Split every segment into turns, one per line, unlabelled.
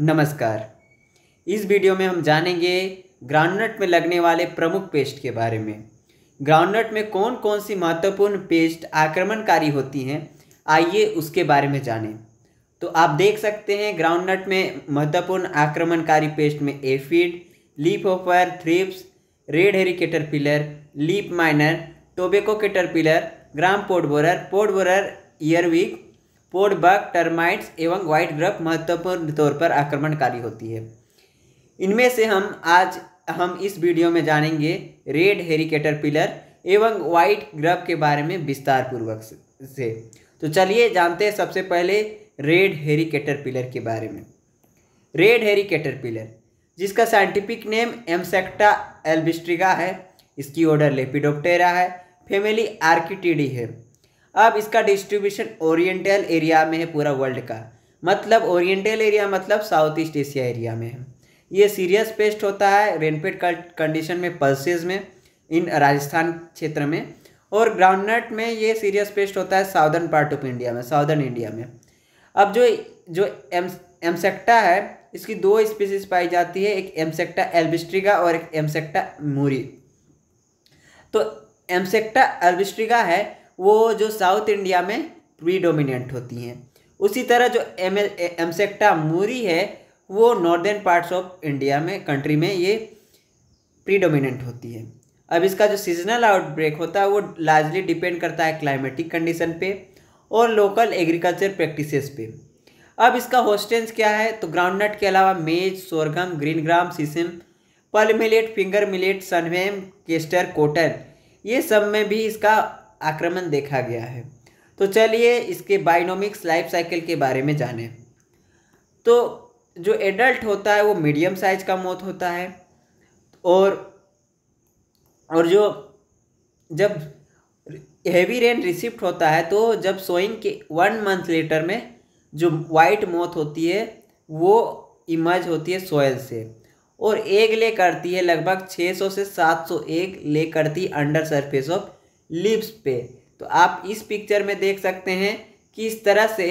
नमस्कार इस वीडियो में हम जानेंगे ग्राउंडनट में लगने वाले प्रमुख पेस्ट के बारे में ग्राउंडनट में कौन कौन सी महत्वपूर्ण पेस्ट आक्रमणकारी होती हैं आइए उसके बारे में जानें तो आप देख सकते हैं ग्राउंडनट में महत्वपूर्ण आक्रमणकारी पेस्ट में aphid leaf hopper thrips red hairy caterpillar leaf miner tobacco caterpillar gram pod borer pod borer earwig bug termites एवं व्हाइट ग्रफ महत्वपूर्ण तौर पर आक्रमणकारी होती है इनमें से हम आज हम इस वीडियो में जानेंगे रेड हेरिकेटर पिलर एवं व्हाइट ग्रफ के बारे में विस्तार पूर्वक से तो चलिए जानते हैं सबसे पहले रेड हेरिकेटर पिलर के बारे में रेड हेरिकेटर पिलर जिसका साइंटिफिक नेम एमसेक्टा एल्बिस्ट्रिगा है इसकी ऑर्डर लेपिडोप्टेरा है फैमिली आर्किटिडी है अब इसका डिस्ट्रीब्यूशन ओरिएंटल एरिया में है पूरा वर्ल्ड का मतलब ओरिएंटल एरिया मतलब साउथ ईस्ट एशिया एरिया में है ये सीरियस पेस्ट होता है रेनपेड कंडीशन में पल्सेज में इन राजस्थान क्षेत्र में और ग्राउंडनट में ये सीरियस पेस्ट होता है साउदर्न पार्ट ऑफ इंडिया में साउदर्न इंडिया में अब जो जो एम एमसेक्टा है इसकी दो स्पीसीज पाई जाती है एक एमसेक्टा एल्बिस्ट्रिगा और एक एमसेक्टा मूरी तो एमसेक्टा एल्बिस्ट्रिगा है वो जो साउथ इंडिया में प्रीडोमिनेंट होती हैं उसी तरह जो एम एमसेक्टा मूरी है वो नॉर्दर्न पार्ट्स ऑफ इंडिया में कंट्री में ये प्रीडोमिनेंट होती है अब इसका जो सीजनल आउटब्रेक होता है वो लार्जली डिपेंड करता है क्लाइमेटिक कंडीशन पे और लोकल एग्रीकल्चर प्रैक्टिसेस पे अब इसका होस्टेंस क्या है तो ग्राउंडनट के अलावा मेज sorghum green gram sesame pearl millet finger millet sunn hemp castor cotton ये सब में भी इसका आक्रमण देखा गया है तो चलिए इसके बाइनोमिक्स लाइफ साइकिल के बारे में जानें तो जो एडल्ट होता है वो मीडियम साइज का मौत होता है और और जो जब हैवी रेन रिसिप्ट होता है तो जब सोइंग के वन मंथ लेटर में जो वाइट मौत होती है वो इमर्ज होती है सोयल से और एग ले करती है लगभग 600 से 700 एग ले करती अंडर सरफेस ऑफ लिप्स पे तो आप इस पिक्चर में देख सकते हैं कि इस तरह से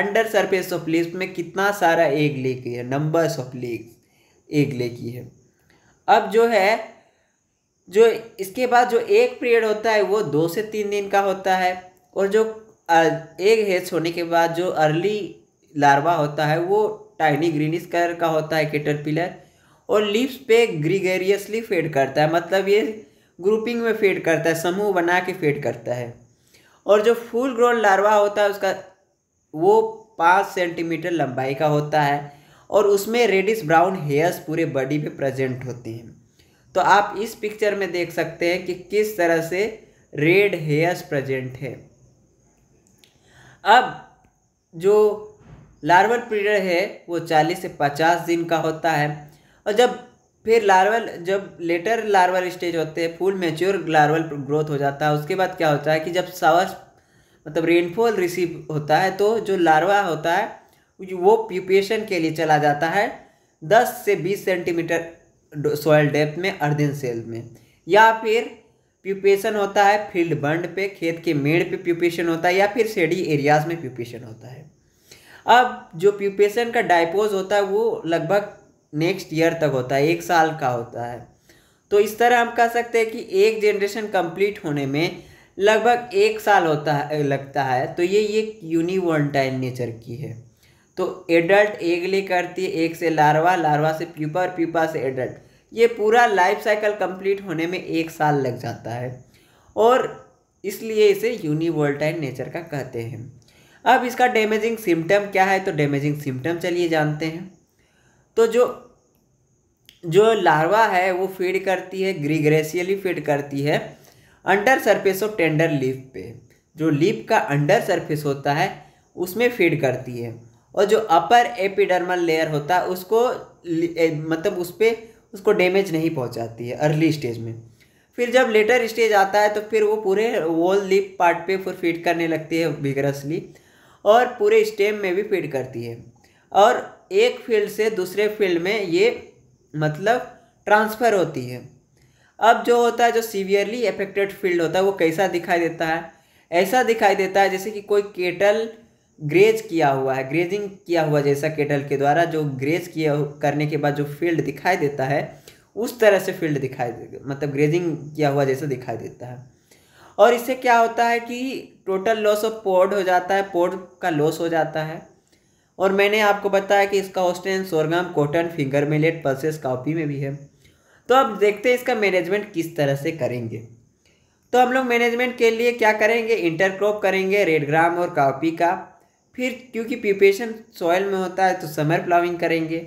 अंडर सरफेस ऑफ लिप्स में कितना सारा एग की है नंबर्स ऑफ लीग एग की है अब जो है जो इसके बाद जो एक पीरियड होता है वो दो से तीन दिन का होता है और जो एग हेच होने के बाद जो अर्ली लार्वा होता है वो टाइनी ग्रीनिश कलर का होता है केटर और लिप्स पे ग्रीगेरियसली फेड करता है मतलब ये ग्रुपिंग में फीड करता है समूह बना के फीड करता है और जो फुल ग्रोन लार्वा होता है उसका वो पाँच सेंटीमीटर लंबाई का होता है और उसमें रेडिस ब्राउन हेयर्स पूरे बॉडी पे प्रेजेंट होते हैं तो आप इस पिक्चर में देख सकते हैं कि किस तरह से रेड हेयर्स प्रेजेंट है अब जो लार्वल पीरियड है वो 40 से 50 दिन का होता है और जब फिर लार्वल जब लेटर लार्वल स्टेज होते हैं फुल मेच्योर लार्वल ग्रोथ हो जाता है उसके बाद क्या होता है कि जब सावर मतलब रेनफॉल रिसीव होता है तो जो लार्वा होता है वो प्यूपेशन के लिए चला जाता है दस से बीस सेंटीमीटर सॉयल डेप्थ में अर्धन सेल में या फिर प्यूपेशन होता है फील्ड बंड पे खेत के मेड़ पे प्यूपेशन होता है या फिर शेडी एरियाज में प्यूपेशन होता है अब जो प्यूपेशन का डाइपोज होता है वो लगभग नेक्स्ट ईयर तक होता है एक साल का होता है तो इस तरह हम कह सकते हैं कि एक जनरेशन कंप्लीट होने में लगभग एक साल होता है लगता है तो ये ये यूनिवर्टाइन नेचर की है तो एडल्ट एग ले करती है एक से लार्वा लार्वा से प्यूपा और प्यूपा से एडल्ट ये पूरा लाइफ साइकिल कंप्लीट होने में एक साल लग जाता है और इसलिए इसे यूनिवर्टाइन नेचर का कहते हैं अब इसका डैमेजिंग सिम्टम क्या है तो डैमेजिंग सिम्टम चलिए जानते हैं तो जो जो लार्वा है वो फीड करती है ग्रीग्रेसियली फीड करती है under surface of tender leaf पे जो लीफ का अंडर सरफेस होता है उसमें फीड करती है और जो अपर एपिडर्मल लेयर होता है उसको मतलब उस पर उसको डैमेज नहीं पहुंचाती है अर्ली स्टेज में फिर जब लेटर स्टेज आता है तो फिर वो पूरे वॉल लीप पार्ट पे फिर फीड करने लगती है विगरसली और पूरे स्टेम में भी फीड करती है और एक फील्ड से दूसरे फील्ड में ये मतलब ट्रांसफ़र होती है अब जो होता है जो सीवियरली अफेक्टेड फील्ड होता है वो कैसा दिखाई देता है ऐसा दिखाई देता है जैसे कि कोई केटल ग्रेज किया हुआ है ग्रेजिंग किया हुआ जैसा केटल के द्वारा जो ग्रेज किया करने के बाद जो फील्ड दिखाई देता है उस तरह से फील्ड दिखाई मतलब ग्रेजिंग किया हुआ जैसा दिखाई देता है और इससे क्या होता है कि टोटल लॉस ऑफ पोर्ड हो जाता है पोर्ड का लॉस हो जाता है और मैंने आपको बताया कि इसका Australian sorghum cotton finger millet pulses कापी में भी है तो अब देखते हैं इसका मैनेजमेंट किस तरह से करेंगे तो हम लोग मैनेजमेंट के लिए क्या करेंगे इंटरक्रॉप करेंगे रेड ग्राम और कापी का फिर क्योंकि प्रिपेशन सॉयल में होता है तो समर प्लाविंग करेंगे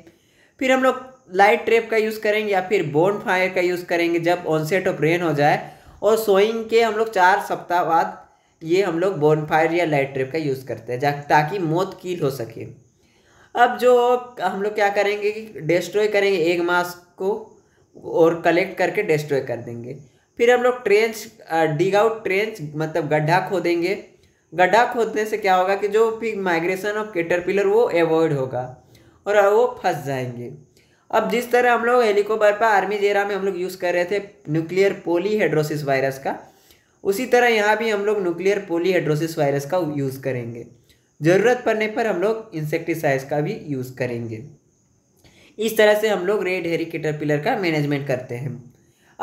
फिर हम लोग लाइट ट्रेप का यूज़ करेंगे या फिर बोन फायर का यूज़ करेंगे जब ऑनसेट ऑफ रेन हो जाए और सोइंग के हम लोग चार सप्ताह बाद ये हम लोग बोनफायर या लाइट ट्रिप का यूज़ करते हैं ताकि मौत कील हो सके अब जो हम लोग क्या करेंगे कि डिस्ट्रॉय करेंगे एक मास को और कलेक्ट करके डिस्ट्रॉय कर देंगे फिर हम लोग ट्रेंच डिग आउट ट्रेंच मतलब गड्ढा खोदेंगे गड्ढा खोदने से क्या होगा कि जो फिर माइग्रेशन ऑफ केटरपिलर वो एवॉइड होगा और वो फंस जाएंगे अब जिस तरह हम लोग पर आर्मी जेरा में हम लोग यूज़ कर रहे थे न्यूक्लियर पोलीहेड्रोसिस वायरस का उसी तरह यहाँ भी हम लोग न्यूक्लियर पोलीहाइड्रोसिस वायरस का यूज़ करेंगे ज़रूरत पड़ने पर हम लोग इंसेक्टिसाइड्स का भी यूज़ करेंगे इस तरह से हम लोग रेड हेरी केटरपिलर का मैनेजमेंट करते हैं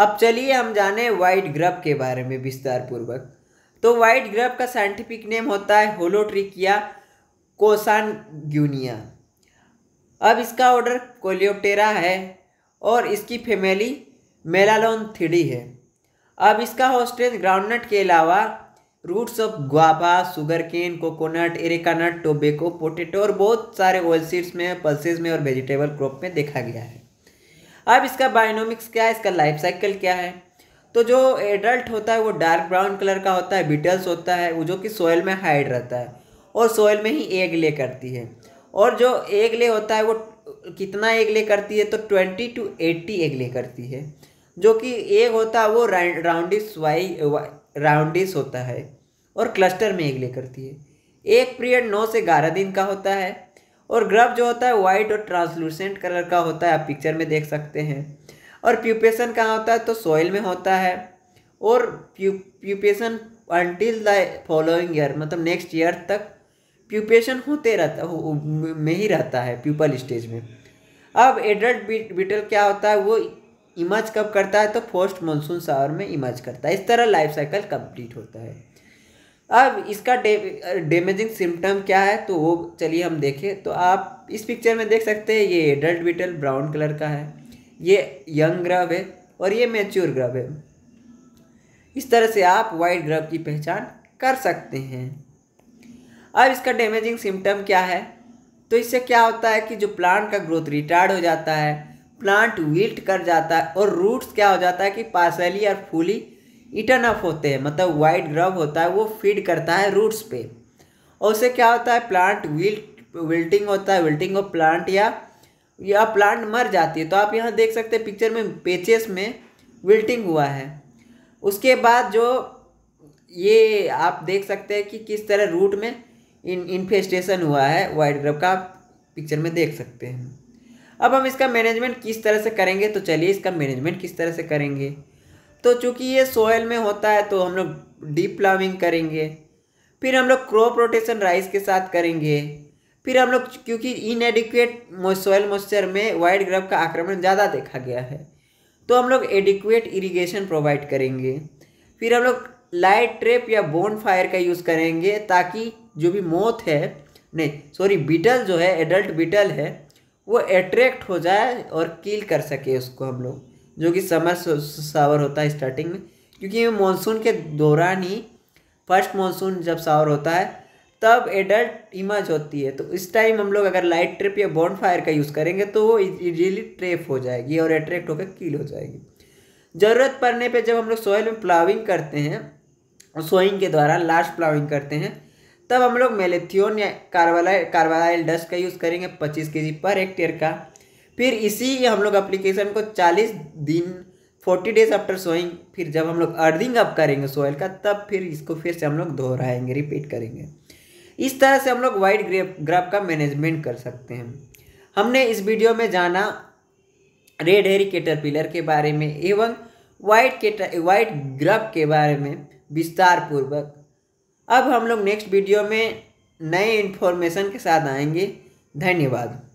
अब चलिए हम जाने वाइट ग्रब के बारे में विस्तार पूर्वक तो वाइट ग्रब का साइंटिफिक नेम होता है होलोट्रिकिया कोसान ग्यूनिया अब इसका ऑर्डर कोलियोप्टेरा है और इसकी फैमिली मेलालोन थिडी है अब इसका होस्टेज ग्राउंडनट के अलावा roots of guava sugarcane coconut arecanut tobacco potato और बहुत सारे ऑयल सीड्स में पल्सेज में और वेजिटेबल क्रॉप में देखा गया है अब इसका बायोनोमिक्स क्या है इसका लाइफ साइकिल क्या है तो जो एडल्ट होता है वो डार्क ब्राउन कलर का होता है बीटल्स होता है वो जो कि सॉयल में हाइड रहता है और सॉयल में ही एग ले करती है और जो एग ले होता है वो कितना एग ले करती है तो ट्वेंटी टू एट्टी एग ले करती है जो कि एक होता है वो राउंडिस वाई राउंडिस होता है और क्लस्टर में एग ले करती है एक पीरियड नौ से ग्यारह दिन का होता है और ग्रब जो होता है वाइट और ट्रांसलूसेंट कलर का होता है आप पिक्चर में देख सकते हैं और प्यूपेशन कहाँ होता है तो सॉइल में होता है और प्यू pupation until the following year मतलब नेक्स्ट ईयर तक प्यूपेशन होते रहता हो, में ही रहता है प्यूपल स्टेज में अब एडल्ट बीटल क्या होता है वो इमर्ज कब करता है तो पोस्ट मानसून शावर में इमर्ज करता है इस तरह लाइफ साइकिल कंप्लीट होता है अब इसका डैमेजिंग दे, सिम्टम क्या है तो वो चलिए हम देखें तो आप इस पिक्चर में देख सकते हैं ये एडल्ट बीटल ब्राउन कलर का है ये यंग ग्रव है और ये मेच्योर ग्रव है इस तरह से आप वाइट ग्रव की पहचान कर सकते हैं अब इसका डैमेजिंग सिम्टम क्या है तो इससे क्या होता है कि जो प्लांट का ग्रोथ रिटार्ड हो जाता है प्लांट विल्ट कर जाता है और रूट्स क्या हो जाता है कि पार्सली और फूली इटन अप होते हैं मतलब वाइट ग्रब होता है वो फीड करता है रूट्स पे और उससे क्या होता है प्लांट विल्ट विल्टिंग होता है विल्टिंग ऑफ प्लांट या या प्लांट मर जाती है तो आप यहाँ देख सकते हैं पिक्चर में पेचेस में विल्टिंग हुआ है उसके बाद जो ये आप देख सकते हैं कि किस तरह रूट में इन इन्फेस्टेशन हुआ है वाइट ग्रब का आप पिक्चर में देख सकते हैं अब हम इसका मैनेजमेंट किस तरह से करेंगे तो चलिए इसका मैनेजमेंट किस तरह से करेंगे तो चूंकि ये सोयल में होता है तो हम लोग डीप प्लाविंग करेंगे फिर हम लोग क्रॉप रोटेशन राइस के साथ करेंगे फिर हम लोग क्योंकि इनएडिक्वेट सॉयल मॉइस्चर में वाइड ग्रफ का आक्रमण ज़्यादा देखा गया है तो हम लोग एडिक्वेट इरीगेशन प्रोवाइड करेंगे फिर हम लोग लाइट ट्रेप या बोन फायर का यूज़ करेंगे ताकि जो भी मौत है नहीं सॉरी बीटल जो है एडल्ट बीटल है वो अट्रैक्ट हो जाए और किल कर सके उसको हम लोग जो कि समर सावर होता है स्टार्टिंग में क्योंकि मानसून के दौरान ही फर्स्ट मानसून जब सावर होता है तब एडल्ट इमर्ज होती है तो इस टाइम हम लोग अगर लाइट ट्रिप या बॉन्ड फायर का यूज़ करेंगे तो वो इजीली ट्रेप हो जाएगी और अट्रैक्ट होकर कील हो जाएगी ज़रूरत पड़ने पे जब हम लोग सोयल में प्लाविंग करते हैं सोइंग के द्वारा लास्ट प्लाविंग करते हैं तब हम लोग मेलेथियोन या कार्बलाइ कार्बालाइल डस्ट का यूज़ करेंगे पच्चीस के पर हेक्टेयर का फिर इसी हम लोग अप्लीकेशन को चालीस दिन फोर्टी डेज आफ्टर सोइंग फिर जब हम लोग अर्थिंग अप करेंगे सोयल का तब फिर इसको फिर से हम लोग दोहराएंगे रिपीट करेंगे इस तरह से हम लोग वाइट ग्रेप ग्राफ का मैनेजमेंट कर सकते हैं हमने इस वीडियो में जाना रेड हेरी पिलर के बारे में एवं वाइट केटर वाइट ग्रब के बारे में विस्तारपूर्वक अब हम लोग नेक्स्ट वीडियो में नए इन्फॉर्मेशन के साथ आएंगे धन्यवाद